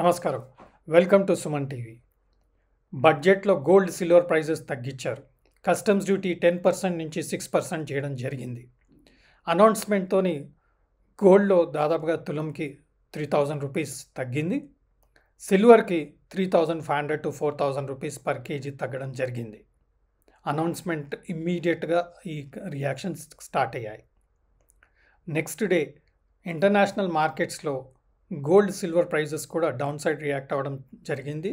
నమస్కారం welcome to Suman TV బడ్జెట్లో gold silver prices తగ్గించారు కస్టమ్స్ డ్యూటీ టెన్ పర్సెంట్ నుంచి సిక్స్ పర్సెంట్ చేయడం జరిగింది అనౌన్స్మెంట్తో గోల్డ్లో దాదాపుగా తులంకి త్రీ థౌజండ్ రూపీస్ తగ్గింది సిల్వర్కి three thousand five hundred to four thousand rupees per kg తగ్గడం జరిగింది అనౌన్స్మెంట్ ఇమ్మీడియట్గా ఈ రియాక్షన్స్ స్టార్ట్ అయ్యాయి నెక్స్ట్ డే ఇంటర్నేషనల్ మార్కెట్స్లో గోల్డ్ సిల్వర్ ప్రైజెస్ కూడా డౌన్ సైడ్ రియాక్ట్ అవ్వడం జరిగింది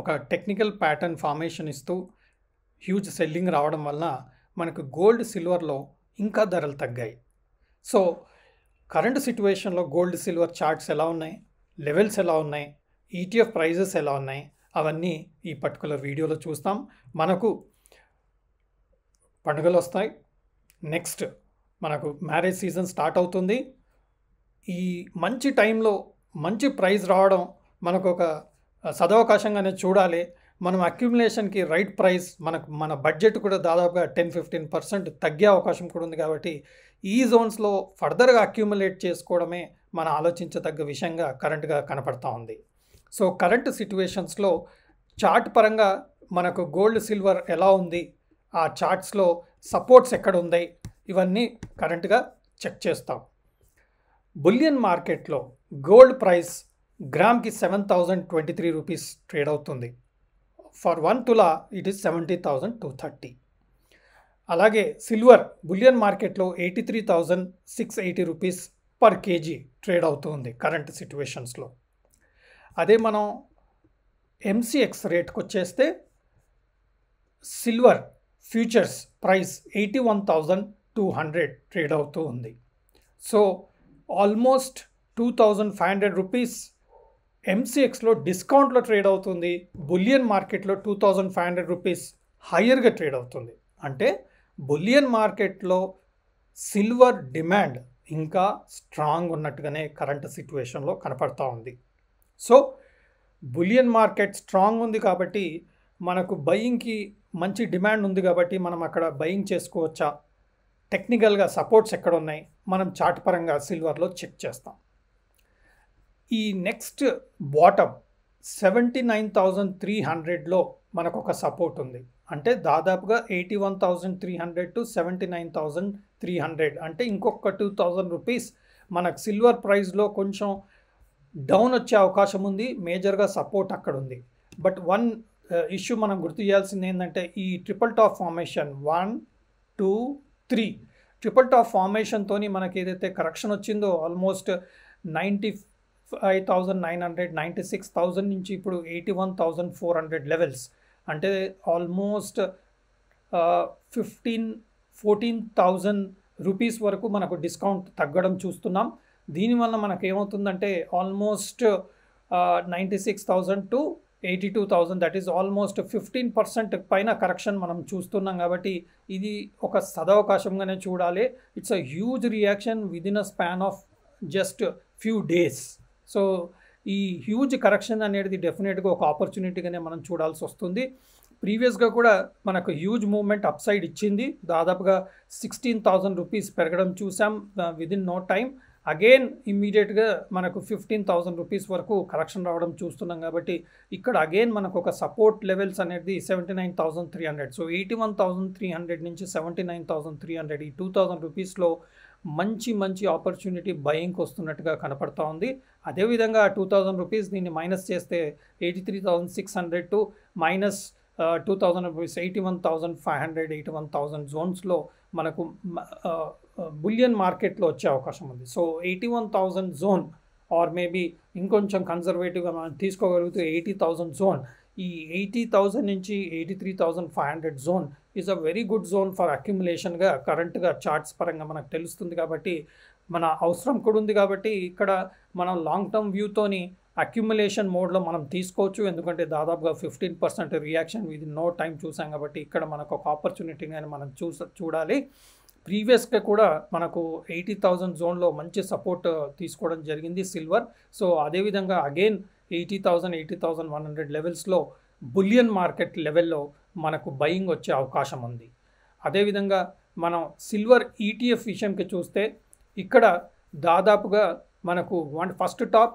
ఒక టెక్నికల్ ప్యాటర్న్ ఫార్మేషన్ ఇస్తూ హ్యూజ్ సెల్లింగ్ రావడం వలన మనకు గోల్డ్ సిల్వర్లో ఇంకా ధరలు తగ్గాయి సో కరెంట్ సిట్యువేషన్లో గోల్డ్ సిల్వర్ చార్ట్స్ ఎలా ఉన్నాయి లెవెల్స్ ఎలా ఉన్నాయి ఈటీఎఫ్ e ప్రైజెస్ ఎలా ఉన్నాయి అవన్నీ ఈ పర్టికులర్ వీడియోలో చూస్తాం మనకు పండుగలు వస్తాయి నెక్స్ట్ మనకు మ్యారేజ్ సీజన్ స్టార్ట్ అవుతుంది ఈ మంచి టైంలో మంచి ప్రైజ్ రావడం మనకు ఒక సదవకాశంగానే చూడాలి మనం అక్యుమిలేషన్కి రైట్ ప్రైస్ మనకు మన బడ్జెట్ కూడా దాదాపుగా టెన్ ఫిఫ్టీన్ పర్సెంట్ తగ్గే అవకాశం కూడా ఉంది కాబట్టి ఈ జోన్స్లో ఫర్దర్గా అక్యుమిలేట్ చేసుకోవడమే మనం ఆలోచించదగ్గ విషయంగా కరెంట్గా కనపడతా ఉంది సో కరెంట్ సిట్యువేషన్స్లో చార్ట్ పరంగా మనకు గోల్డ్ సిల్వర్ ఎలా ఉంది ఆ చార్ట్స్లో సపోర్ట్స్ ఎక్కడ ఉన్నాయి ఇవన్నీ కరెంట్గా చెక్ చేస్తాం బులియన్ మార్కెట్లో గోల్డ్ ప్రైస్ గ్రామ్కి seven thousand twenty three rupees trade అవుతుంది for one tola it is seventy thousand two thirty అలాగే సిల్వర్ బులియన్ మార్కెట్లో eighty three thousand six eighty rupees per kg trade అవుతుంది కరెంట్ సిట్యువేషన్స్లో అదే మనం ఎంసీఎక్స్ రేట్కి వచ్చేస్తే silver futures price eighty one thousand two hundred trade అవుతూ ఉంది so almost two thousand five hundred rupees ఎంసీఎక్స్లో డిస్కౌంట్లో ట్రేడ్ అవుతుంది బులియన్ మార్కెట్లో two thousand five hundred rupees హయ్యర్గా ట్రేడ్ అవుతుంది అంటే బులియన్ మార్కెట్లో సిల్వర్ డిమాండ్ ఇంకా స్ట్రాంగ్ ఉన్నట్టుగానే కరెంట్ సిచ్యువేషన్లో కనపడతా ఉంది సో బులియన్ మార్కెట్ స్ట్రాంగ్ ఉంది కాబట్టి మనకు బయింగ్కి మంచి డిమాండ్ ఉంది కాబట్టి మనం అక్కడ బయింగ్ చేసుకోవచ్చా టెక్నికల్గా సపోర్ట్స్ ఎక్కడ ఉన్నాయి మనం చార్ట్ పరంగా సిల్వర్లో చెక్ చేస్తాం ఈ next bottom seventy nine thousand three హండ్రెడ్లో మనకు ఒక సపోర్ట్ ఉంది అంటే దాదాపుగా eighty one thousand three hundred to seventy nine thousand three hundred అంటే ఇంకొక టూ థౌజండ్ రూపీస్ మనకు సిల్వర్ ప్రైస్లో కొంచెం డౌన్ వచ్చే అవకాశం ఉంది మేజర్గా సపోర్ట్ అక్కడ ఉంది బట్ వన్ uh, ఇష్యూ మనం గుర్తు చేయాల్సింది ఏంటంటే ఈ triple top formation one two three triple top ఫార్మేషన్తో మనకి ఏదైతే కరెక్షన్ వచ్చిందో almost ninety five thousand nine hundred ninety six thousand నుంచి ఇప్పుడు eighty one thousand four hundred levels అంటే almost fifteen fourteen thousand rupees వరకు మనకు డిస్కౌంట్ తగ్గడం చూస్తున్నాం దీనివల్ల మనకేమవుతుందంటే almost ninety six thousand to eighty two thousand that is almost fifteen percent పైన కరెక్షన్ మనం చూస్తున్నాం కాబట్టి ఇది ఒక సదవకాశంగానే చూడాలి it's a huge reaction with in a span of just few days so ఈ హ్యూజ్ కరెక్షన్ అనేది డెఫినెట్గా ఒక ఆపర్చునిటీగానే మనం చూడాల్సి వస్తుంది ప్రీవియస్గా కూడా మనకు హ్యూజ్ మూవ్మెంట్ అప్ ఇచ్చింది దాదాపుగా సిక్స్టీన్ థౌజండ్ రూపీస్ పెరగడం చూసాం విదిన్ నో టైం అగైన్ ఇమ్మీడియట్గా మనకు ఫిఫ్టీన్ థౌసండ్ రూపీస్ వరకు కరెక్షన్ రావడం చూస్తున్నాం కాబట్టి ఇక్కడ అగైన్ మనకు ఒక సపోర్ట్ లెవెల్స్ అనేది seventy nine thousand three hundred so eighty one thousand three hundred నుంచి seventy nine thousand three hundred ఈ టూ థౌసండ్ రూపీస్లో మంచి మంచి ఆపర్చునిటీ బయింగ్కి వస్తున్నట్టుగా కనపడుతూ ఉంది అదేవిధంగా టూ థౌజండ్ రూపీస్ దీన్ని మైనస్ చేస్తే eighty three thousand six hundred to minus two thousand rupees eighty one thousand five hundred eighty one thousand జోన్స్లో మనకు uh, బులియన్ మార్కెట్లో వచ్చే అవకాశం ఉంది so eighty one thousand zone or maybe ఇంకొంచెం కన్జర్వేటివ్గా మనం తీసుకోగలిగితే ఎయిటీ థౌజండ్ జోన్ ఈ ఎయిటీ థౌజండ్ నుంచి eighty three thousand five hundred zone is a very good zone for అక్యుములేషన్గా కరెంట్గా చార్ట్స్ పరంగా మనకు తెలుస్తుంది కాబట్టి మన అవసరం కూడా ఉంది కాబట్టి ఇక్కడ మనం లాంగ్ టర్మ్ వ్యూతోని అక్యుములేషన్ మోడ్లో మనం తీసుకోవచ్చు ఎందుకంటే దాదాపుగా ఫిఫ్టీన్ పర్సెంట్ రియాక్షన్ ఇది నో టైం చూసాం కాబట్టి ఇక్కడ మనకు ఒక ఆపర్చునిటీని మనం చూస చూడాలి ప్రీవియస్గా కూడా మనకు ఎయిటీ థౌజండ్ జోన్లో మంచి సపోర్ట్ తీసుకోవడం జరిగింది సిల్వర్ సో అదేవిధంగా again eighty thousand eighty thousand one hundred లెవెల్స్లో బులియన్ మార్కెట్ లెవెల్లో మనకు బయింగ్ వచ్చే అవకాశం ఉంది అదేవిధంగా మనం సిల్వర్ ఈటీఎఫ్ e విషయంకి చూస్తే ఇక్కడ దాదాపుగా మనకు one first top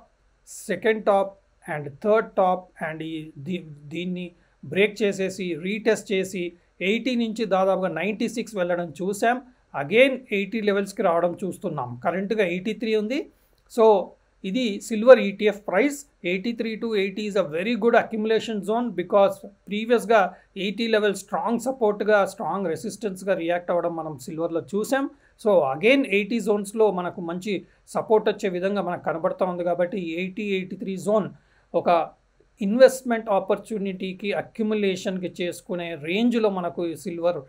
second top and third top and ఈ దీ దీన్ని బ్రేక్ చేసేసి రీటెస్ట్ చేసి ఎయిటీ నుంచి దాదాపుగా నైంటీ సిక్స్ వెళ్ళడం చూసాం అగైన్ ఎయిటీ లెవెల్స్కి రావడం చూస్తున్నాం కరెంట్గా ఎయిటీ త్రీ ఉంది సో ఇది silver ETF price eighty three to eighty is a very good accumulation zone because ప్రీవియస్గా ఎయిటీ లెవెల్ స్ట్రాంగ్ సపోర్ట్గా స్ట్రాంగ్ రెసిస్టెన్స్గా రియాక్ట్ అవ్వడం మనం సిల్వర్లో చూసాం సో అగైన్ ఎయిటీ జోన్స్లో మనకు మంచి సపోర్ట్ వచ్చే విధంగా మనకు కనబడుతూ ఉంది కాబట్టి ఎయిటీ ఎయిటీ త్రీ జోన్ ఒక ఇన్వెస్ట్మెంట్ ఆపర్చునిటీకి అక్యుములేషన్కి చేసుకునే రేంజ్లో మనకు సిల్వర్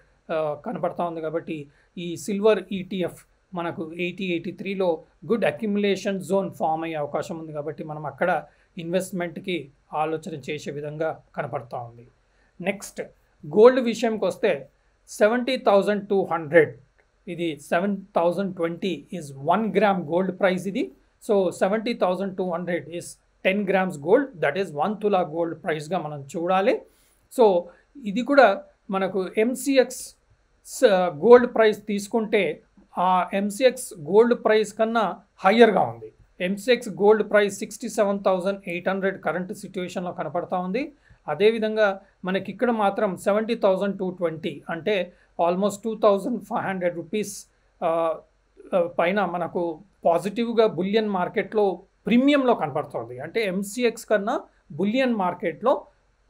కనపడతా ఉంది కాబట్టి ఈ సిల్వర్ ఈటీఎఫ్ e మనకు ఎయిటీ ఎయిటీ త్రీలో గుడ్ అక్యుములేషన్ జోన్ ఫామ్ అయ్యే అవకాశం ఉంది కాబట్టి మనం అక్కడ ఇన్వెస్ట్మెంట్కి ఆలోచన చేసే విధంగా కనపడతా ఉంది నెక్స్ట్ గోల్డ్ విషయంకి వస్తే సెవెంటీ థౌజండ్ టూ హండ్రెడ్ ఇది seven thousand twenty is one gram gold price ఇది so seventy thousand two hundred is ten grams gold that is one tola gold ప్రైస్గా మనం చూడాలి సో ఇది కూడా మనకు ఎంసీఎక్స్ గోల్డ్ ప్రైస్ తీసుకుంటే ఆ ఎంసీఎక్స్ గోల్డ్ ప్రైస్ కన్నా హయ్యర్గా ఉంది MCX gold price sixty seven thousand eight hundred current సిచ్యువేషన్లో కనపడతా ఉంది అదేవిధంగా మనకి ఇక్కడ మాత్రం సెవెంటీ థౌజండ్ టూ ట్వంటీ అంటే almost two thousand five hundred rupees పైన మనకు పాజిటివ్గా బులియన్ మార్కెట్లో ప్రీమియంలో కనపడుతుంది అంటే ఎంసీఎక్స్ కన్నా బులియన్ మార్కెట్లో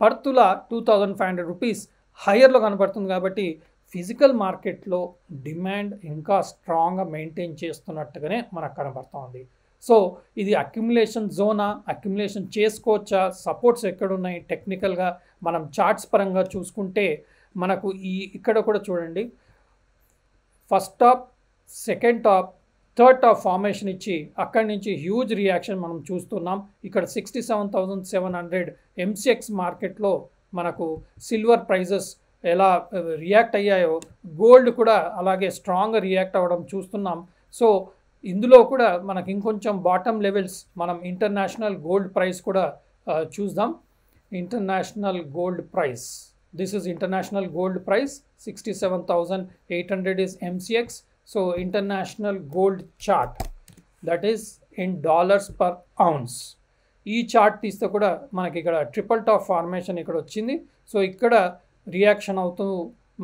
పర్తుల two thousand five hundred rupees హయ్యర్లో కనపడుతుంది కాబట్టి ఫిజికల్ మార్కెట్లో డిమాండ్ ఇంకా స్ట్రాంగ్గా మెయింటైన్ చేస్తున్నట్టుగానే మనకు కనబడుతోంది సో ఇది అక్యుములేషన్ జోనా అక్యుములేషన్ చేసుకోవచ్చా సపోర్ట్స్ ఎక్కడున్నాయి టెక్నికల్గా మనం చార్ట్స్ పరంగా చూసుకుంటే మనకు ఈ ఇక్కడ కూడా చూడండి first top second top third top formation ఇచ్చి అక్కడి నుంచి హ్యూజ్ రియాక్షన్ మనం చూస్తున్నాం ఇక్కడ sixty seven thousand seven hundred MCX మార్కెట్లో మనకు సిల్వర్ ప్రైజెస్ ఎలా రియాక్ట్ అయ్యాయో గోల్డ్ కూడా అలాగే స్ట్రాంగ్గా రియాక్ట్ అవ్వడం చూస్తున్నాం సో ఇందులో కూడా మనకి ఇంకొంచెం బాటమ్ లెవెల్స్ మనం ఇంటర్నేషనల్ గోల్డ్ ప్రైస్ కూడా చూద్దాం international gold price this is international gold price sixty seven thousand eight hundred is MCX so international gold chart that is in dollars per ounce ఈ chart తీస్తే కూడా మనకి ఇక్కడ triple top formation ఇక్కడ వచ్చింది so ఇక్కడ రియాక్షన్ అవుతూ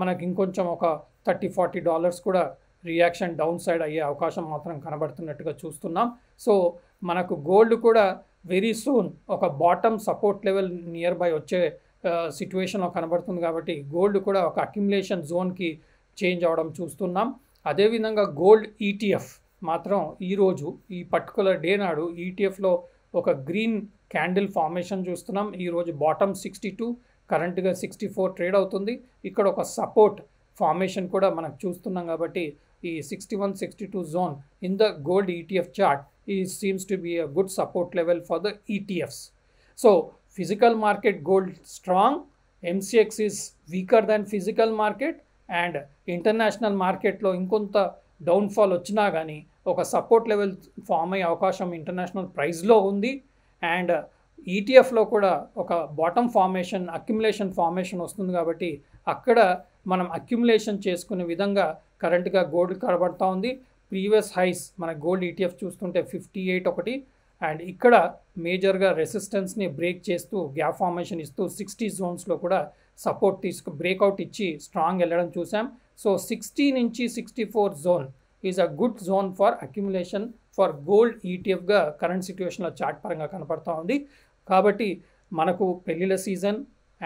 మనకి ఇంకొంచెం ఒక థర్టీ ఫార్టీ డాలర్స్ కూడా రియాక్షన్ డౌన్ సైడ్ అయ్యే అవకాశం మాత్రం కనబడుతున్నట్టుగా చూస్తున్నాం సో మనకు గోల్డ్ కూడా వెరీ సూన్ ఒక bottom support level near by వచ్చే సిచ్యువేషన్లో కనబడుతుంది కాబట్టి గోల్డ్ కూడా ఒక అక్యుములేషన్ జోన్కి చేంజ్ అవడం చూస్తున్నాం అదేవిధంగా గోల్డ్ ఈటీఎఫ్ e మాత్రం ఈరోజు ఈ పర్టికులర్ డే నాడు ఈటీఎఫ్లో e ఒక గ్రీన్ క్యాండిల్ ఫార్మేషన్ చూస్తున్నాం ఈరోజు బాటమ్ సిక్స్టీ టూ కరెంట్గా సిక్స్టీ ఫోర్ ట్రేడ్ అవుతుంది ఇక్కడ ఒక సపోర్ట్ ఫార్మేషన్ కూడా మనం చూస్తున్నాం కాబట్టి ఈ sixty one sixty two zone in the gold ETF e chart ఈ seems to be a good support level for the ETFs so physical market gold strong MCX is weaker than physical market and international మార్కెట్లో ఇంకొంత downfall వచ్చినా కానీ ఒక support level form అయ్యే అవకాశం international ప్రైస్లో ఉంది అండ్ ఈటీఎఫ్లో e కూడా ఒక బాటమ్ ఫార్మేషన్ అక్యుములేషన్ ఫార్మేషన్ వస్తుంది కాబట్టి అక్కడ మనం అక్యుములేషన్ చేసుకునే విధంగా కరెంట్గా గోల్డ్ కనబడుతూ ఉంది ప్రీవియస్ హైస్ మన గోల్డ్ ఈటీఎఫ్ e చూస్తుంటే ఫిఫ్టీ ఎయిట్ ఒకటి అండ్ ఇక్కడ మేజర్గా రెసిస్టెన్స్ని బ్రేక్ చేస్తూ గ్యాప్ ఫార్మేషన్ ఇస్తూ సిక్స్టీ జోన్స్లో కూడా సపోర్ట్ తీసుకు బ్రేక్అవుట్ ఇచ్చి స్ట్రాంగ్ వెళ్ళడం చూసాం సో సిక్స్టీ నుంచి sixty four zone is a good zone for accumulation for gold ఈటీఎఫ్గా కరెంట్ సిట్యువేషన్లో చాట్ పరంగా కనపడుతూ ఉంది కాబట్టి మనకు పెళ్ళిళ్ళ season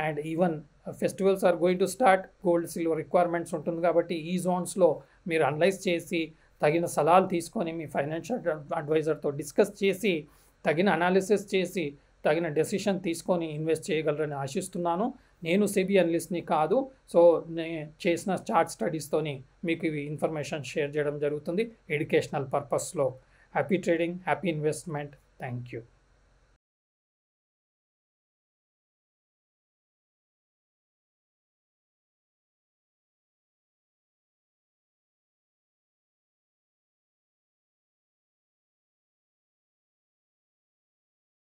and even festivals are going to start gold silver requirements ఉంటుంది కాబట్టి ఈ జోన్స్లో మీరు అనలైజ్ చేసి తగిన సలహాలు తీసుకొని మీ ఫైనాన్షియల్ అడ్వైజర్తో డిస్కస్ చేసి తగిన అనాలిసిస్ చేసి తగిన డెసిషన్ తీసుకొని ఇన్వెస్ట్ చేయగలరని ఆశిస్తున్నాను నేను సెబీ అనలిస్ట్ని కాదు సో నేను చేసిన చార్ట్ స్టడీస్తోని మీకు ఇవి ఇన్ఫర్మేషన్ షేర్ చేయడం జరుగుతుంది ఎడ్యుకేషనల్ పర్పస్లో happy trading happy investment thank you